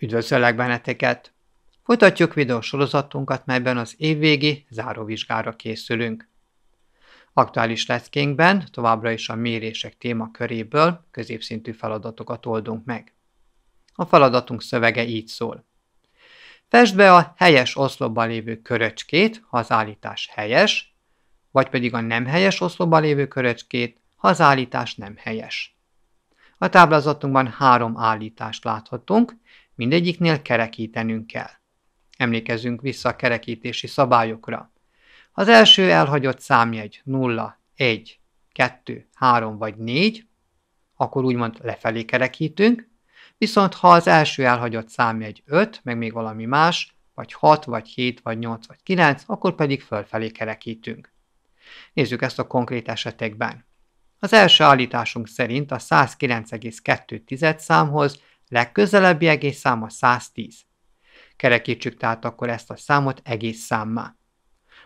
Üdvözöllek benneteket! Folytatjuk videósorozatunkat, melyben az évvégi záróvizsgára készülünk. Aktuális leckénkben továbbra is a mérések témaköréből középszintű feladatokat oldunk meg. A feladatunk szövege így szól. Fest be a helyes oszlopban lévő köröcskét, ha az állítás helyes, vagy pedig a nem helyes oszlopban lévő köröcskét, ha az állítás nem helyes. A táblázatunkban három állítást láthatunk, Mindegyiknél kerekítenünk kell. Emlékezzünk vissza a kerekítési szabályokra. Az első elhagyott számjegy 0, 1, 2, 3 vagy 4, akkor úgymond lefelé kerekítünk, viszont ha az első elhagyott számjegy 5, meg még valami más, vagy 6, vagy 7, vagy 8, vagy 9, akkor pedig fölfelé kerekítünk. Nézzük ezt a konkrét esetekben. Az első állításunk szerint a 109,2 számhoz Legközelebbi egész száma 110. Kerekítsük tehát akkor ezt a számot egész számmá.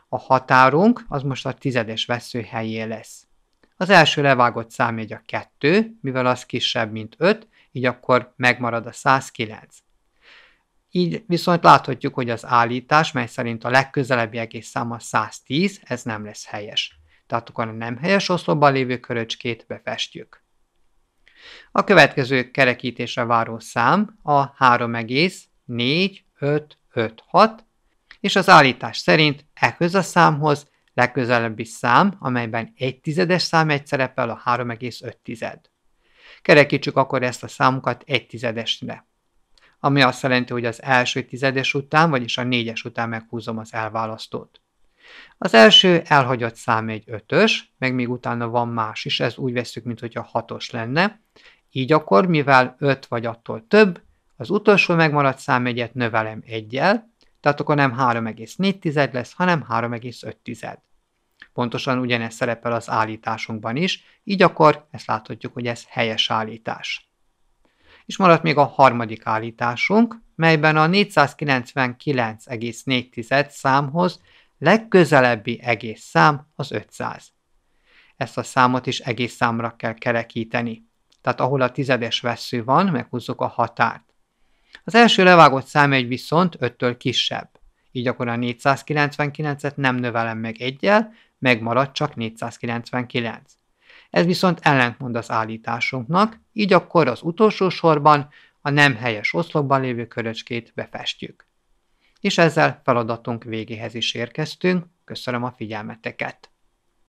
A határunk az most a tizedes vesző helyé lesz. Az első levágott szám egy a 2, mivel az kisebb, mint 5, így akkor megmarad a 109. Így viszont láthatjuk, hogy az állítás, mely szerint a legközelebbi egész száma 110, ez nem lesz helyes. Tehát akkor a nem helyes oszlopban lévő köröcskét befestjük. A következő kerekítésre váró szám a 3,4556, és az állítás szerint ehhez a számhoz legközelebbi szám, amelyben egy tizedes szám egy szerepel a 3,5 tized. Kerekítsük akkor ezt a számokat egy tizedesre, ami azt jelenti, hogy az első tizedes után, vagyis a négyes után meghúzom az elválasztót. Az első elhagyott szám egy ötös, meg még utána van más is, ez úgy veszük, mint hogyha hatos lenne. Így akkor, mivel öt vagy attól több, az utolsó megmaradt számjegyet növelem egyel, tehát akkor nem 3,4 lesz, hanem 3,5. Pontosan ugyanez szerepel az állításunkban is, így akkor ezt láthatjuk, hogy ez helyes állítás. És maradt még a harmadik állításunk, melyben a 499,4 számhoz legközelebbi egész szám az 500. Ezt a számot is egész számra kell kerekíteni. Tehát ahol a tizedes vesző van, meghúzzuk a határt. Az első levágott szám egy viszont 5-től kisebb. Így akkor a 499-et nem növelem meg egyel, megmarad csak 499. Ez viszont ellentmond az állításunknak, így akkor az utolsó sorban a nem helyes oszlopban lévő köröcskét befestjük és ezzel feladatunk végéhez is érkeztünk. Köszönöm a figyelmeteket!